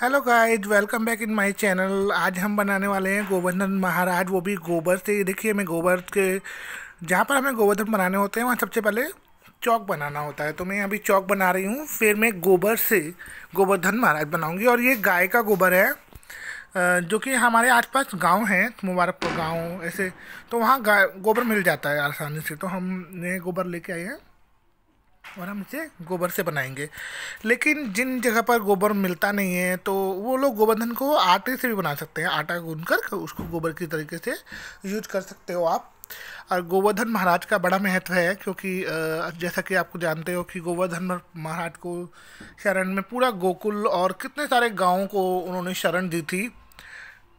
hello guys welcome back in my channel आज हम बनाने वाले हैं गोवर्धन महाराज वो भी गोबर से देखिए हमें गोबर के जहाँ पर हमें गोवर्धन बनाने होते हैं वहाँ सबसे पहले चौक बनाना होता है तो मैं अभी चौक बना रही हूँ फिर मैं गोबर से गोवर्धन महाराज बनाऊँगी और ये गाय का गोबर है जो कि हमारे आसपास गांव हैं मुबारकपुर गांव ऐसे तो वहाँ गोबर मिल जाता है आसानी से तो हम नए गोबर लेके आए हैं और हम इसे गोबर से बनाएंगे लेकिन जिन जगह पर गोबर मिलता नहीं है तो वो लोग गोवर्धन को आटे से भी बना सकते हैं आटा गूंद कर उसको गोबर की तरीके से यूज कर सकते हो आप और गोवर्धन महाराज का बड़ा महत्व है क्योंकि जैसा कि आपको जानते हो कि गोवर्धन महाराज को शरण में पूरा गोकुल और कितने सारे गाँव को उन्होंने शरण दी थी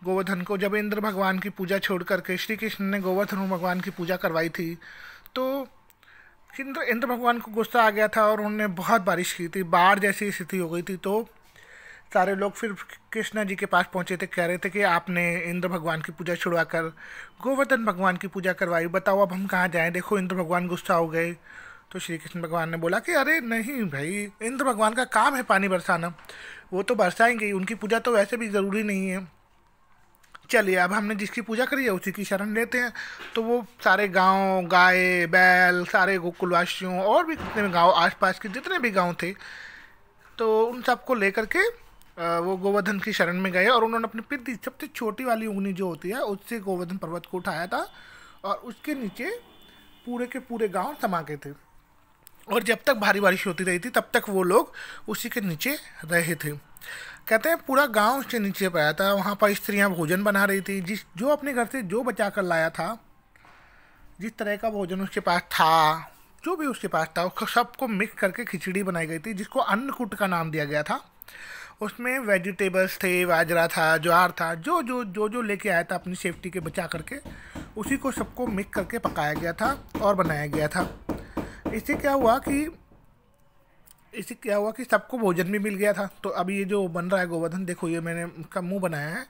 गोवर्धन को जब इंद्र भगवान की पूजा छोड़ करके श्री कृष्ण ने गोवर्धन भगवान की पूजा करवाई थी तो इंद्र इंद्र भगवान को गुस्सा आ गया था और उन्होंने बहुत बारिश की थी बाढ़ जैसी स्थिति हो गई थी तो सारे लोग फिर कृष्णा जी के पास पहुंचे थे कह रहे थे कि आपने इंद्र भगवान की पूजा छुड़वा कर गोवर्धन भगवान की पूजा करवाई बताओ अब हम कहाँ जाएं देखो इंद्र भगवान गुस्सा हो गए तो श्री कृष्ण भगवान ने बोला कि अरे नहीं भाई इंद्र भगवान का काम है पानी बरसाना वो तो बरसाएंगे उनकी पूजा तो वैसे भी ज़रूरी नहीं है चलिए अब हमने जिसकी पूजा करी है उसी की शरण लेते हैं तो वो सारे गांव गाय बैल सारे गोकुलवासियों और भी जितने भी गाँव आसपास के जितने भी गांव थे तो उन सबको लेकर के वो गोवर्धन की शरण में गए और उन्होंने अपनी पिद्धि सबसे छोटी वाली उंगली जो होती है उससे गोवर्धन पर्वत को उठाया था और उसके नीचे पूरे के पूरे गांव समा गए थे और जब तक भारी बारिश होती रही थी तब तक वो लोग उसी के नीचे रहे थे कहते हैं पूरा गांव उसके नीचे पाया था वहाँ पर स्त्रियाँ भोजन बना रही थी जिस जो अपने घर से जो बचा कर लाया था जिस तरह का भोजन उसके पास था जो भी उसके पास था उसको सबको मिक्स करके खिचड़ी बनाई गई थी जिसको अन्नकूट का नाम दिया गया था उसमें वेजिटेबल्स थे बाजरा था ज्वार था जो जो जो जो लेके आया था अपनी सेफ्टी के बचा करके उसी को सबको मिक्स करके पकाया गया था और बनाया गया था इससे क्या हुआ कि इसे क्या हुआ कि सबको भोजन भी मिल गया था तो अभी ये जो बन रहा है गोवर्धन देखो ये मैंने उसका मुंह बनाया है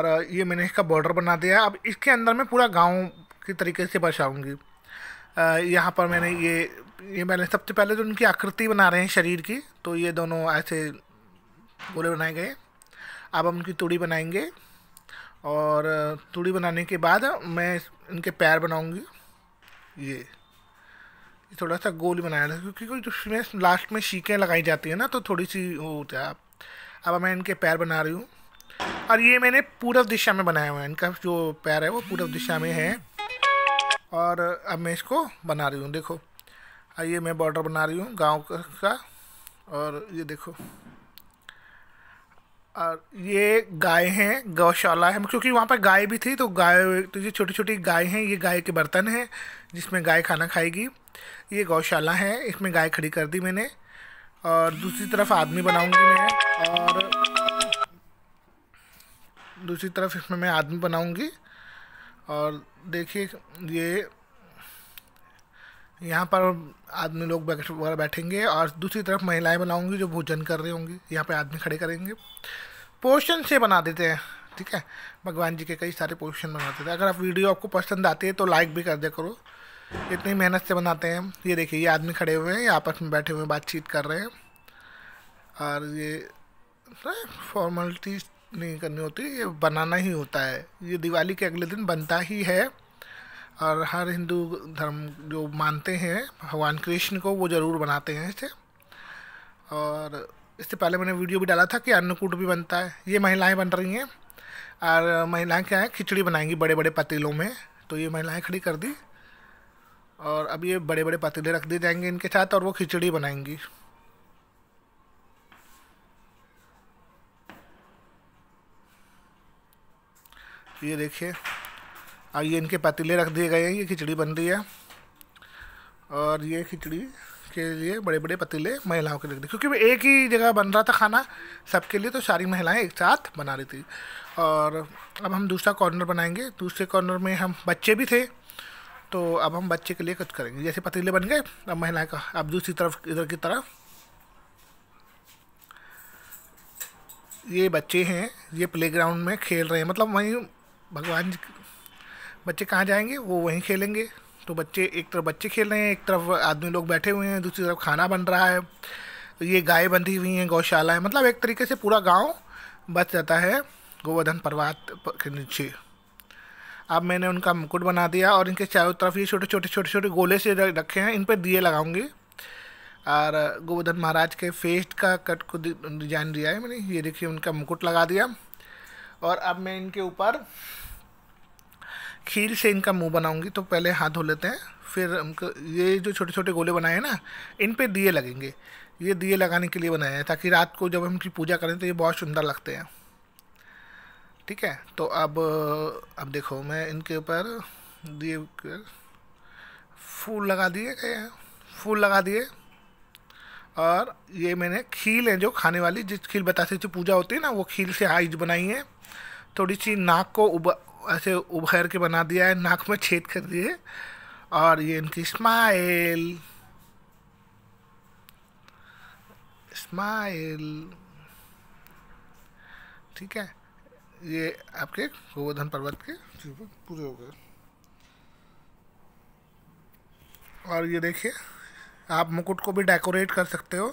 और ये मैंने इसका बॉर्डर बना दिया अब इसके अंदर मैं पूरा गांव के तरीके से बसाऊँगी यहाँ पर मैंने ये ये मैंने सबसे पहले तो उनकी आकृति बना रहे हैं शरीर की तो ये दोनों ऐसे बोले बनाए गए अब हम उनकी तूड़ी बनाएंगे और तूड़ी बनाने के बाद मैं इनके पैर बनाऊँगी ये थोड़ा सा गोल बनाया था क्योंकि जो उसमें लास्ट में शीकें लगाई जाती है ना तो थोड़ी सी वो होता है अब मैं इनके पैर बना रही हूँ और ये मैंने पूर्व दिशा में बनाया हुआ है इनका जो पैर है वो पूर्व दिशा में है और अब मैं इसको बना रही हूँ देखो और ये मैं बॉर्डर बना रही हूँ गांव का और ये देखो और ये गाय हैं गौशाला है क्योंकि वहाँ पर गाय भी थी तो गाय तो ये छोटी छोटी गाय हैं ये गाय के बर्तन हैं जिसमें गाय खाना खाएगी ये गौशाला है इसमें गाय खड़ी कर दी मैंने और दूसरी तरफ आदमी बनाऊंगी मैं और दूसरी तरफ इसमें मैं आदमी बनाऊंगी और देखिए ये यहाँ पर आदमी लोग वगैरह बैठेंगे और दूसरी तरफ महिलाएं बनाऊंगी जो भोजन कर रही होंगी यहाँ पे आदमी खड़े करेंगे पोर्शन से बना देते हैं ठीक है भगवान जी के कई सारे पोर्शन बनाते थे अगर आप वीडियो आपको पसंद आती है तो लाइक भी कर दिया करो इतनी मेहनत से बनाते हैं ये देखिए ये आदमी खड़े हुए हैं ये आपस में बैठे हुए बातचीत कर रहे हैं और ये फॉर्मलिटीज नहीं करनी होती ये बनाना ही होता है ये दिवाली के अगले दिन बनता ही है और हर हिंदू धर्म जो मानते हैं भगवान कृष्ण को वो ज़रूर बनाते हैं इसे और इससे पहले मैंने वीडियो भी डाला था कि अन्नकूट भी बनता है ये महिलाएं बन रही हैं और महिलाएं क्या है खिचड़ी बनाएंगी बड़े बड़े पतीलों में तो ये महिलाएं खड़ी कर दी और अब ये बड़े बड़े पतीले रख दिए जाएंगे इनके साथ और वो खिचड़ी बनाएंगी ये देखिए और ये इनके पतीले रख दिए गए हैं ये खिचड़ी बन रही है और ये खिचड़ी के लिए बड़े बड़े पतीले महिलाओं के रख दिए क्योंकि एक ही जगह बन रहा था खाना सबके लिए तो सारी महिलाएं एक साथ बना रही थी और अब हम दूसरा कॉर्नर बनाएंगे दूसरे कॉर्नर में हम बच्चे भी थे तो अब हम बच्चे के लिए कुछ करेंगे जैसे पतीले बन गए अब महिलाएं का अब दूसरी तरफ इधर की तरफ ये बच्चे हैं ये प्लेग्राउंड में खेल रहे हैं मतलब वहीं भगवान जी बच्चे कहाँ जाएंगे वो वहीं खेलेंगे तो बच्चे एक तरफ बच्चे खेल रहे हैं एक तरफ आदमी लोग बैठे हुए हैं दूसरी तरफ खाना बन रहा है तो ये गाय बंधी हुई हैं गौशाला है मतलब एक तरीके से पूरा गांव बच जाता है गोवर्धन पर्वत के नीचे अब मैंने उनका मुकुट बना दिया और इनके चारों तरफ ये छोटे छोटे छोटे छोटे गोले से रखे हैं इन पर दिए लगाऊंगी और गोवर्धन महाराज के फेस का कट को डिजाइन दिया है मैंने ये देखिए उनका मुकुट लगा दिया और अब मैं इनके ऊपर खीर से इनका मुंह बनाऊंगी तो पहले हाथ धो लेते हैं फिर उनको ये जो छोटे छोटे गोले बनाए हैं ना इन पर दिए लगेंगे ये दिए लगाने के लिए बनाए हैं ताकि रात को जब हम इनकी पूजा करें तो ये बहुत सुंदर लगते हैं ठीक है तो अब अब देखो मैं इनके ऊपर दिए फूल लगा दिए गए हैं फूल लगा दिए और ये मैंने खील है जो खाने वाली जिस खील बतासे से पूजा होती है ना वो खील से आइज बनाई है थोड़ी सी नाक को उब ऐसे उभर के बना दिया है नाक में छेद कर दिए और ये इनकी स्माइल स्माइल ठीक है ये आपके गोवर्धन पर्वत के पूरे हो गए और ये देखिए आप मुकुट को भी डेकोरेट कर सकते हो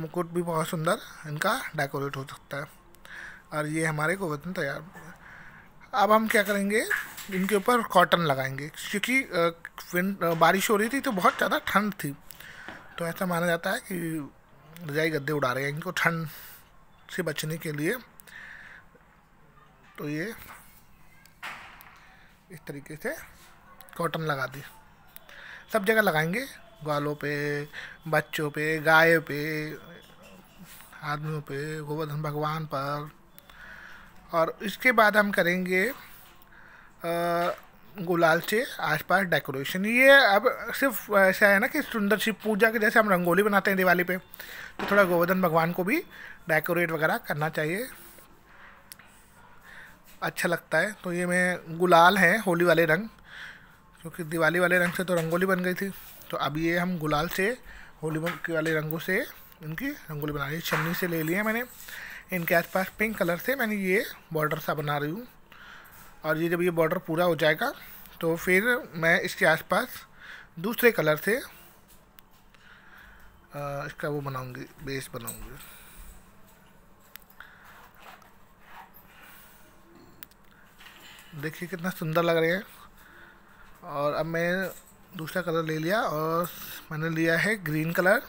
मुकुट भी बहुत सुंदर इनका डेकोरेट हो सकता है और ये हमारे गोवर्धन तैयार अब हम क्या करेंगे इनके ऊपर कॉटन लगाएंगे क्योंकि बारिश हो रही थी तो बहुत ज़्यादा ठंड थी तो ऐसा माना जाता है कि रजाई गद्दे उड़ा रहे हैं इनको ठंड से बचने के लिए तो ये इस तरीके से कॉटन लगा दी सब जगह लगाएंगे ग्वालों पे बच्चों पे गाय पे आदमियों पे गोवर्धन भगवान पर और इसके बाद हम करेंगे गुलाल से आसपास डेकोरेशन ये अब सिर्फ ऐसा है ना कि सुंदर सी पूजा के जैसे हम रंगोली बनाते हैं दिवाली पे तो थोड़ा गोवर्धन भगवान को भी डेकोरेट वगैरह करना चाहिए अच्छा लगता है तो ये मैं गुलाल है होली वाले रंग क्योंकि दिवाली वाले रंग से तो रंगोली बन गई थी तो अब ये हम गुलाल से होली के वाले रंगों से इनकी रंगोली बना रही छन्नी से ले लिया मैंने इनके आसपास पिंक कलर से मैंने ये बॉर्डर सा बना रही हूँ और ये जब ये बॉर्डर पूरा हो जाएगा तो फिर मैं इसके आसपास दूसरे कलर से इसका वो बनाऊँगी बेस बनाऊँगी देखिए कितना सुंदर लग रहे हैं और अब मैं दूसरा कलर ले लिया और मैंने लिया है ग्रीन कलर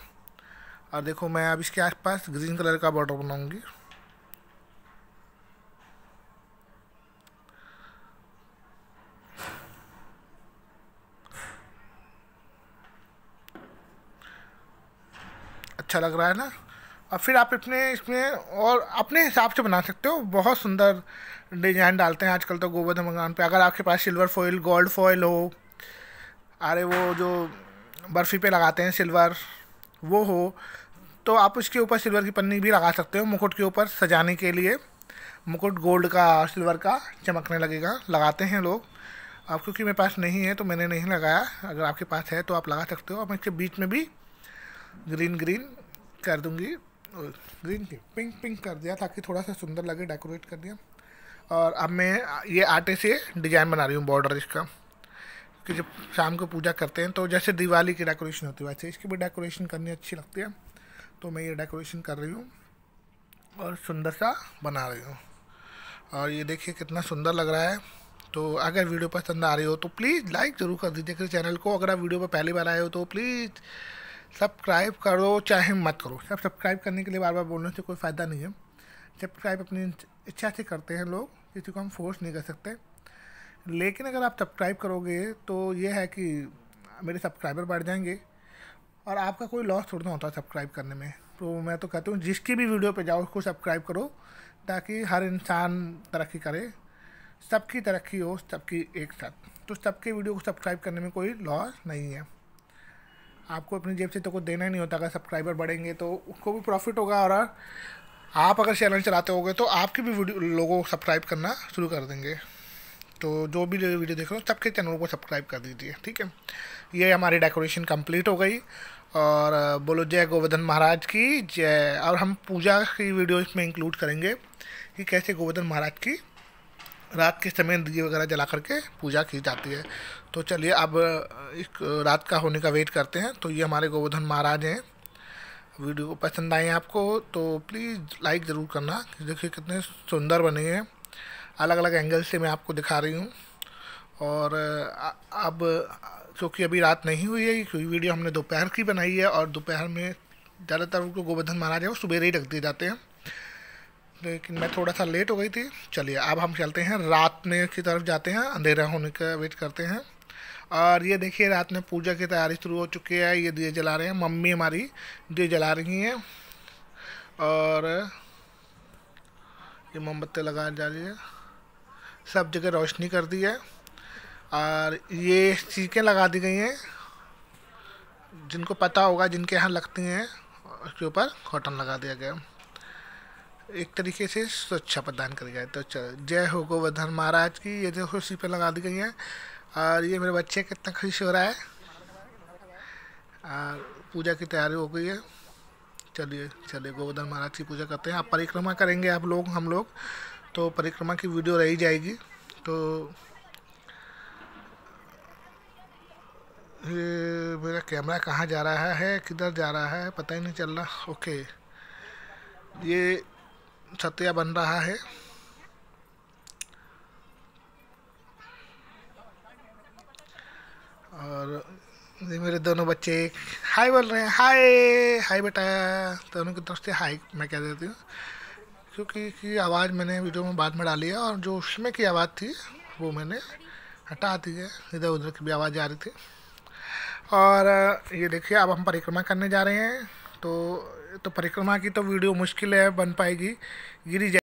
और देखो मैं अब इसके आसपास ग्रीन कलर का बॉर्डर बनाऊंगी अच्छा लग रहा है ना और फिर आप अपने इसमें और अपने हिसाब से बना सकते हो बहुत सुंदर डिजाइन डालते हैं आजकल तो गोवर्धन भगवान पे अगर आपके पास सिल्वर फॉइल गोल्ड फॉइल हो अरे वो जो बर्फ़ी पे लगाते हैं सिल्वर वो हो तो आप उसके ऊपर सिल्वर की पन्नी भी लगा सकते हो मुकुट के ऊपर सजाने के लिए मुकुट गोल्ड का सिल्वर का चमकने लगेगा लगाते हैं लोग अब क्योंकि मेरे पास नहीं है तो मैंने नहीं लगाया अगर आपके पास है तो आप लगा सकते हो अब इसके बीच में भी ग्रीन ग्रीन कर दूँगी ग्रीन थी पिंक पिंक कर दिया ताकि थोड़ा सा सुंदर लगे डेकोरेट कर दिया और अब मैं ये आटे से डिज़ाइन बना रही हूँ बॉर्डर इसका कि जब शाम को पूजा करते हैं तो जैसे दिवाली की डेकोरेशन होती है वैसे इसकी भी डेकोरेशन करनी अच्छी लगती है तो मैं ये डेकोरेशन कर रही हूँ और सुंदर सा बना रही हूँ और ये देखिए कितना सुंदर लग रहा है तो अगर वीडियो पसंद आ रही हो तो प्लीज़ लाइक ज़रूर कर दीजिए चैनल को अगर आप वीडियो पर पहली बार आए हो तो प्लीज़ सब्सक्राइब करो चाहे मत करो सब सब्सक्राइब करने के लिए बार बार बोलने से कोई फ़ायदा नहीं है सब्सक्राइब अपनी इच्छा से करते हैं लोग किसी को हम फोर्स नहीं कर सकते लेकिन अगर आप सब्सक्राइब करोगे तो ये है कि मेरे सब्सक्राइबर बढ़ जाएंगे और आपका कोई लॉस थोड़ा ना होता है सब्सक्राइब करने में तो मैं तो कहता हूँ जिसकी भी वीडियो पे जाओ उसको सब्सक्राइब करो ताकि हर इंसान तरक्की करे सबकी तरक्की हो सबकी एक साथ तो सबके वीडियो को सब्सक्राइब करने में कोई लॉस नहीं है आपको अपनी जेब से तो कुछ देना ही नहीं होता अगर सब्सक्राइबर बढ़ेंगे तो उनको भी प्रॉफिट होगा और आप अगर चैनल चलाते होगे तो आपके भी वीडियो लोगों को सब्सक्राइब करना शुरू कर देंगे तो जो भी वीडियो देख रहे हो सबके चैनल को सब्सक्राइब कर दीजिए ठीक है ये हमारी डेकोरेशन कंप्लीट हो गई और बोलो जय गोवर्धन महाराज की जय और हम पूजा की वीडियो इसमें इंक्लूड करेंगे कि कैसे गोवर्धन महाराज की रात के समय दिए वगैरह जला करके पूजा की जाती है तो चलिए अब एक रात का होने का वेट करते हैं तो ये हमारे गोवर्धन महाराज हैं वीडियो को पसंद आए आपको तो प्लीज़ लाइक ज़रूर करना देखिए कितने सुंदर बने हैं अलग अलग एंगल से मैं आपको दिखा रही हूँ और अब क्योंकि अभी रात नहीं हुई है क्योंकि वीडियो हमने दोपहर की बनाई है और दोपहर में ज़्यादातर उनको गोवर्धन महाराज है वो सुबह ही रख दिए जाते हैं लेकिन मैं थोड़ा सा लेट हो गई थी चलिए अब हम चलते हैं रात में की तरफ जाते हैं अंधेरा होने का वेट करते हैं और ये देखिए रात में पूजा की तैयारी शुरू हो चुकी है ये दिए जला रहे हैं मम्मी हमारी दिए जला रही हैं और ये मोमबत्ती लगा जा रही है सब जगह रोशनी कर दी है और ये चीकें लगा दी गई हैं जिनको पता होगा जिनके यहाँ लगती हैं उसके ऊपर कॉटन लगा दिया गया है एक तरीके से सुरक्षा प्रदान कर गया तो जय हो गोवर्धन महाराज की ये देखो खुशी पर लगा दी गई है और ये मेरे बच्चे कितना खुश हो रहा है और पूजा की तैयारी हो गई है चलिए चलिए गोवर्धन महाराज की पूजा करते हैं आप परिक्रमा करेंगे आप लोग हम लोग तो परिक्रमा की वीडियो रही जाएगी तो ये मेरा कैमरा कहाँ जा रहा है किधर जा रहा है पता ही नहीं चल रहा ओके ये छतिया बन रहा है और ये मेरे दोनों बच्चे हाय बोल रहे हैं हाय हाय बेटा दोनों की तरफ से हाय मैं कह देती हूँ क्योंकि की आवाज़ मैंने वीडियो में बाद में डाली है और जो उसमें की आवाज़ थी वो मैंने हटा दी है इधर उधर की भी आवाज़ आ रही थी और ये देखिए अब हम परिक्रमा करने जा रहे हैं तो तो परिक्रमा की तो वीडियो मुश्किल है बन पाएगी गिरी